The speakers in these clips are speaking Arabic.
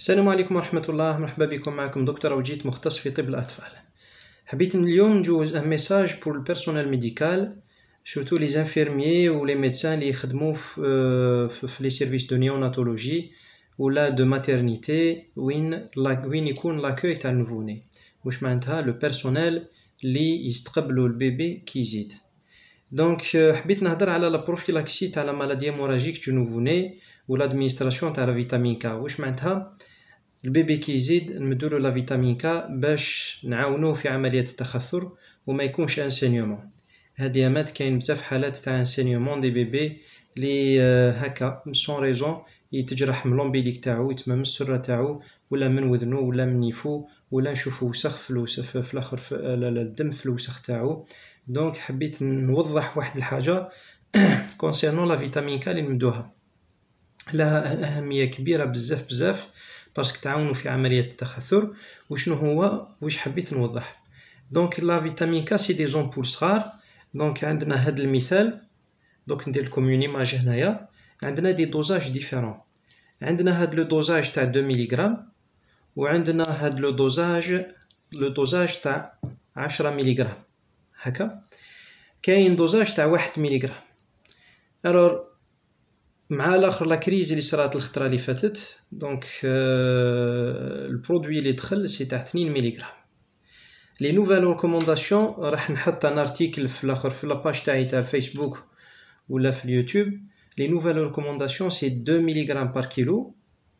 السلام عليكم ورحمة الله مرحبا بكم معكم دكتور وجيت مختص في طب الأطفال حبيت اليوم نجوز ان ميساج بور البرسونال ميديكال سورتو لي زانفيرمي و لي ميدسان لي يخدمو في لي سيرفيس دو نيوناتولوجي ولا دو ماتيرنيتي وين وين يكون لاكوي تاع النوفوني واش معناتها لو بيرسونيل لي يستقبلوا البيبي كي يزيد دونك euh, حبيت نهضر على لا بروفيلاكسي تاع لا مالاديا موراجيك دو نوفوني ولا ادمينستراسيون تاع لا فيتامين كا واش معناتها البيبي كيزيد يزيد له لا فيتامين كا باش نعاونوه في عمليه التخثر وما يكونش انسينيومون هذه مات كاين بزاف حالات تاع انسينيومون دي بيبي لي آه، هكا سون ريزون يتجرح من لومبيليك تاعو يتما من السره تاعو ولا من وذنو ولا من نيفو ولا نشوفو وسخ الوسخ في الاخر في آه، الدم في الوسخ تاعو دونك حبيت نوضح واحد الحاجه كونسيرنون لا فيتامين كا اللي نمدوها لها اهميه كبيره بزاف بزاف باسك تعاونوا في عمليه التخثر وشنو هو واش حبيت نوضح دونك لا فيتامين كا سي دي زومبول صغار دونك عندنا هاد المثال دونك ندير لكم اون ايماج هنايا عندنا دي دوزاج ديفيرون عندنا هاد لو دوزاج تاع 2 غرام وعندنا هاد لو دوزاج لو دوزاج تاع 10 غرام هكا كاين دوزاج تاع 1 غرام الوغ مع الاخر لا كريز اللي صرات الخطره اللي فاتت دونك البرودوي euh, اللي دخل سي تاع 2 ملغرام لي نوفال ريكومونداسيون راح نحط ان ارتيكل في الاخر في لاباج تاعي تاع الفيسبوك ولا في اليوتيوب لي نوفال ريكومونداسيون سي 2 ملغرام بار كيلو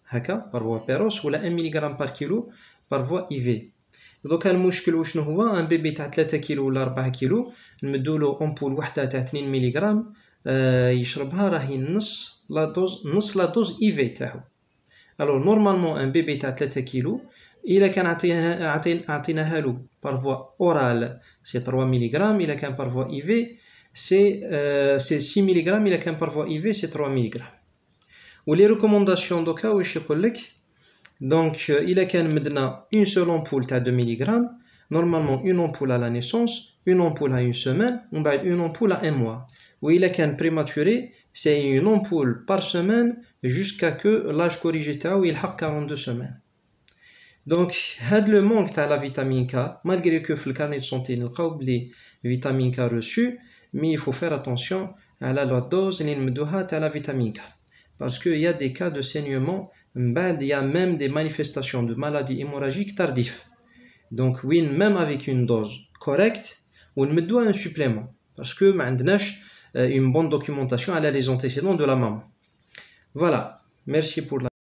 هكا بار فوا بيروس ولا 1 ملغرام بار كيلو بار فوا اي في دوكا المشكل وشنو هو ان بيبي تاع 3 كيلو ولا 4 كيلو نمدولو امبول وحده تاع 2 ملغرام آه يشربها راهي نص la dose, la dose IV Alors normalement un bébé à 3 il إذا atteint عطيناها par voie orale c'est 3 mg a qu'un par voie IV c'est 6 euh, mg a qu'un par voie IV c'est 3 mg. Ou Les recommandations دوكا je يقول donc euh, il a qu'un maintenant une seule ampoule à 2 mg normalement une ampoule à la naissance, une ampoule à une semaine, une ampoule à un mois. Ou il est prématuré, c'est une ampoule par semaine jusqu'à que l'âge corrigé où il a 42 semaines. Donc, had le manque de la vitamine K, malgré que le carnet de santé n'a pas oublié vitamine K reçue, mais il faut faire attention à la dose de la vitamine K. Parce qu'il y a des cas de saignement, ben, il y a même des manifestations de maladies hémorragiques tardives. Donc, oui, même avec une dose correcte, on me doit un supplément. Parce que, maintenant, euh, une bonne documentation à les antécédents de la maman. Voilà, merci pour la